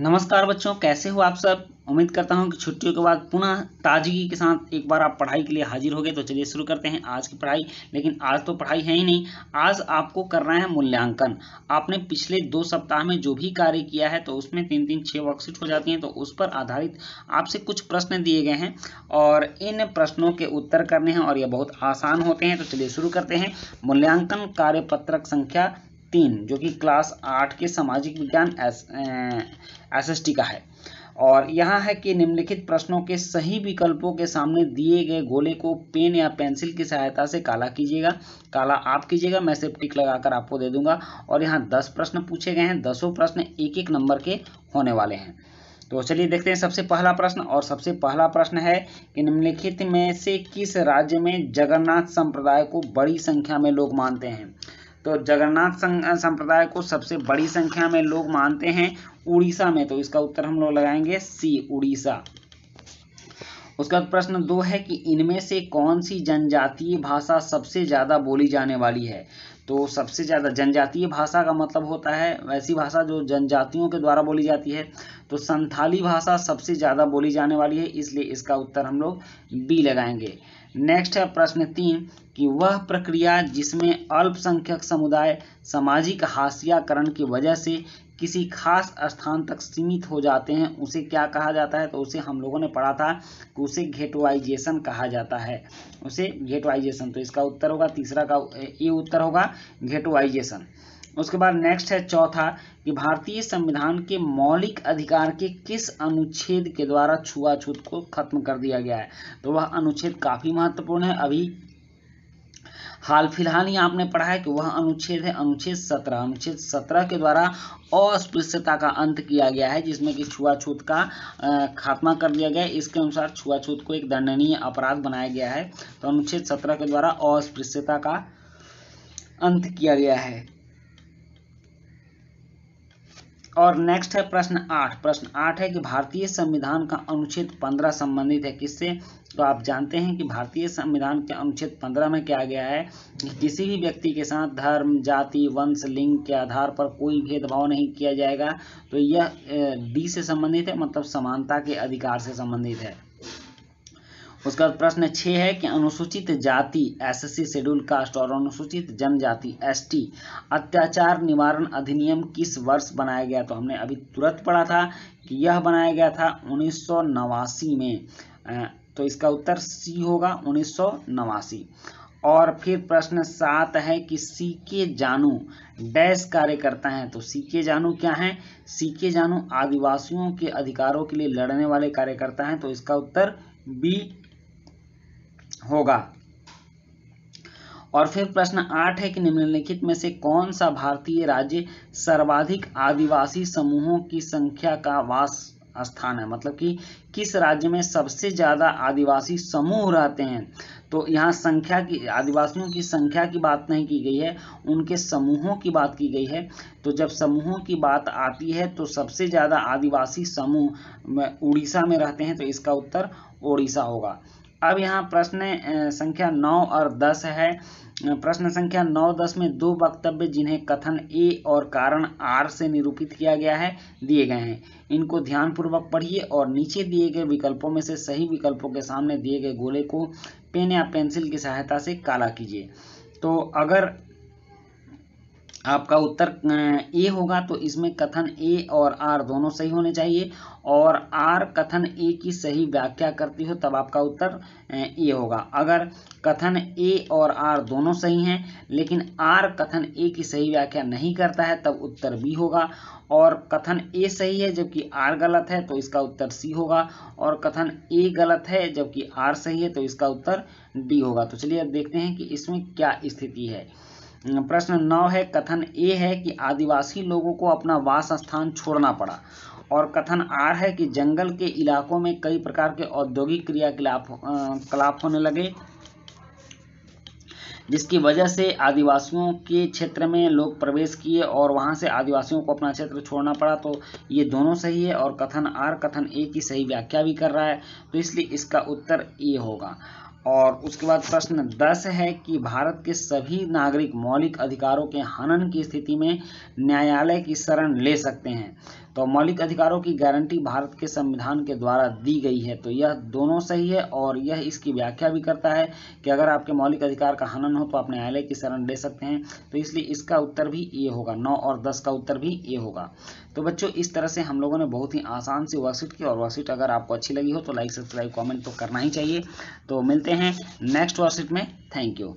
नमस्कार बच्चों कैसे हो आप सब उम्मीद करता हूं कि छुट्टियों के बाद पुनः ताजगी के साथ एक बार आप पढ़ाई के लिए हाजिर हो गए तो चलिए शुरू करते हैं आज की पढ़ाई लेकिन आज तो पढ़ाई है ही नहीं आज आपको करना है मूल्यांकन आपने पिछले दो सप्ताह में जो भी कार्य किया है तो उसमें तीन तीन छः वर्कशीट हो जाती हैं तो उस पर आधारित आपसे कुछ प्रश्न दिए गए हैं और इन प्रश्नों के उत्तर करने हैं और यह बहुत आसान होते हैं तो चलिए शुरू करते हैं मूल्यांकन कार्यपत्रक संख्या तीन जो कि क्लास आठ के सामाजिक विज्ञान एस एस का है और यहाँ है कि निम्नलिखित प्रश्नों के सही विकल्पों के सामने दिए गए गोले को पेन या पेंसिल की सहायता से काला कीजिएगा काला आप कीजिएगा मैं सिर्फ टिक लगाकर आपको दे दूंगा और यहाँ दस प्रश्न पूछे गए हैं दसों प्रश्न एक एक नंबर के होने वाले हैं तो चलिए देखते हैं सबसे पहला प्रश्न और सबसे पहला प्रश्न है कि निम्नलिखित में से किस राज्य में जगन्नाथ संप्रदाय को बड़ी संख्या में लोग मानते हैं तो जगन्नाथ संप्रदाय को सबसे बड़ी संख्या में लोग मानते हैं उड़ीसा में तो इसका उत्तर हम लोग लगाएंगे सी उड़ीसा उसके बाद प्रश्न दो है कि इनमें से कौन सी जनजातीय भाषा सबसे ज़्यादा बोली जाने वाली है तो सबसे ज़्यादा जनजातीय भाषा का मतलब होता है वैसी भाषा जो जनजातियों के द्वारा बोली जाती है तो संथाली भाषा सबसे ज़्यादा बोली जाने वाली है इसलिए इसका उत्तर हम लोग बी लगाएंगे नेक्स्ट है प्रश्न तीन कि वह प्रक्रिया जिसमें अल्पसंख्यक समुदाय सामाजिक हास्याकरण की वजह से किसी खास स्थान तक सीमित हो जाते हैं उसे क्या कहा जाता है तो उसे हम लोगों ने पढ़ा था कि उसे घेटवाइजेशन कहा जाता है उसे घेटवाइजेशन तो इसका उत्तर होगा तीसरा का ये उत्तर होगा घेटवाइजेशन उसके बाद नेक्स्ट है चौथा कि भारतीय संविधान के मौलिक अधिकार के किस अनुच्छेद के द्वारा छुआछूत को खत्म कर दिया गया है तो वह अनुच्छेद काफी महत्वपूर्ण है अभी हाल फिलहाल ही आपने पढ़ा है कि वह अनुच्छेद है अनुच्छेद सत्रह अनुच्छेद सत्रह के द्वारा अस्पृश्यता का अंत किया गया है जिसमें कि छुआछूत का खात्मा कर दिया गया है इसके अनुसार छुआछूत को एक दंडनीय अपराध बनाया गया है तो अनुच्छेद सत्रह के द्वारा अस्पृश्यता का अंत किया गया है और नेक्स्ट है प्रश्न आठ प्रश्न आठ है कि भारतीय संविधान का अनुच्छेद पंद्रह संबंधित है किससे तो आप जानते हैं कि भारतीय संविधान के अनुच्छेद पंद्रह में क्या गया है कि किसी भी व्यक्ति के साथ धर्म जाति वंश लिंग के आधार पर कोई भेदभाव नहीं किया जाएगा तो यह डी से संबंधित है मतलब समानता के अधिकार से संबंधित है उसके बाद प्रश्न छः है कि अनुसूचित जाति सी शेड्यूल कास्ट और अनुसूचित जनजाति एसटी अत्याचार निवारण अधिनियम किस वर्ष बनाया गया तो हमने अभी तुरंत पढ़ा था कि यह बनाया गया था उन्नीस में तो इसका उत्तर सी होगा उन्नीस और फिर प्रश्न सात है कि सी के जानू डैश कार्यकर्ता हैं तो सी के जानू क्या हैं सी के जानू आदिवासियों के अधिकारों के लिए लड़ने वाले कार्यकर्ता हैं तो इसका उत्तर बी होगा और फिर प्रश्न आठ है कि निम्नलिखित में से कौन सा भारतीय राज्य सर्वाधिक आदिवासी समूहों की संख्या का वास स्थान है मतलब कि किस राज्य में सबसे ज़्यादा आदिवासी समूह रहते हैं तो यहाँ संख्या की आदिवासियों की संख्या की बात नहीं की गई है उनके समूहों की बात की गई है तो जब समूहों की बात आती है तो सबसे ज़्यादा आदिवासी समूह उड़ीसा में रहते हैं तो इसका उत्तर उड़ीसा होगा अब यहाँ प्रश्न संख्या नौ और दस है प्रश्न संख्या नौ दस में दो वक्तव्य जिन्हें कथन ए और कारण आर से निरूपित किया गया है दिए गए हैं इनको ध्यानपूर्वक पढ़िए और नीचे दिए गए विकल्पों में से सही विकल्पों के सामने दिए गए गोले को पेन या पेंसिल की सहायता से काला कीजिए तो अगर आपका उत्तर ए होगा तो इसमें कथन ए और आर दोनों सही होने चाहिए और आर कथन ए की सही व्याख्या करती हो तब आपका उत्तर ए होगा अगर कथन ए और आर दोनों सही हैं लेकिन आर कथन ए की सही व्याख्या नहीं करता है तब उत्तर बी होगा और कथन ए सही है जबकि आर गलत है तो इसका उत्तर सी होगा और कथन ए गलत है जबकि आर सही है तो इसका उत्तर डी होगा तो चलिए अब देखते हैं कि इसमें क्या स्थिति है प्रश्न नौ है कथन ए है कि आदिवासी लोगों को अपना वास स्थान छोड़ना पड़ा और कथन आर है कि जंगल के इलाकों में कई प्रकार के औद्योगिक क्रियाकलाप कलाप होने लगे जिसकी वजह से आदिवासियों के क्षेत्र में लोग प्रवेश किए और वहां से आदिवासियों को अपना क्षेत्र छोड़ना पड़ा तो ये दोनों सही है और कथन आर कथन ए की सही व्याख्या भी कर रहा है तो इसलिए इसका उत्तर ए होगा और उसके बाद प्रश्न दस है कि भारत के सभी नागरिक मौलिक अधिकारों के हनन की स्थिति में न्यायालय की शरण ले सकते हैं तो मौलिक अधिकारों की गारंटी भारत के संविधान के द्वारा दी गई है तो यह दोनों सही है और यह इसकी व्याख्या भी करता है कि अगर आपके मौलिक अधिकार का हनन हो तो आप न्यायालय की शरण ले सकते हैं तो इसलिए इसका उत्तर भी ये होगा नौ और दस का उत्तर भी ये होगा तो बच्चों इस तरह से हम लोगों ने बहुत ही आसान से वर्कशीट की और वर्कशीट अगर आपको अच्छी लगी हो तो लाइक सब्सक्राइब कॉमेंट तो करना ही चाहिए तो मिलते हैं नेक्स्ट वर्कशीट में थैंक यू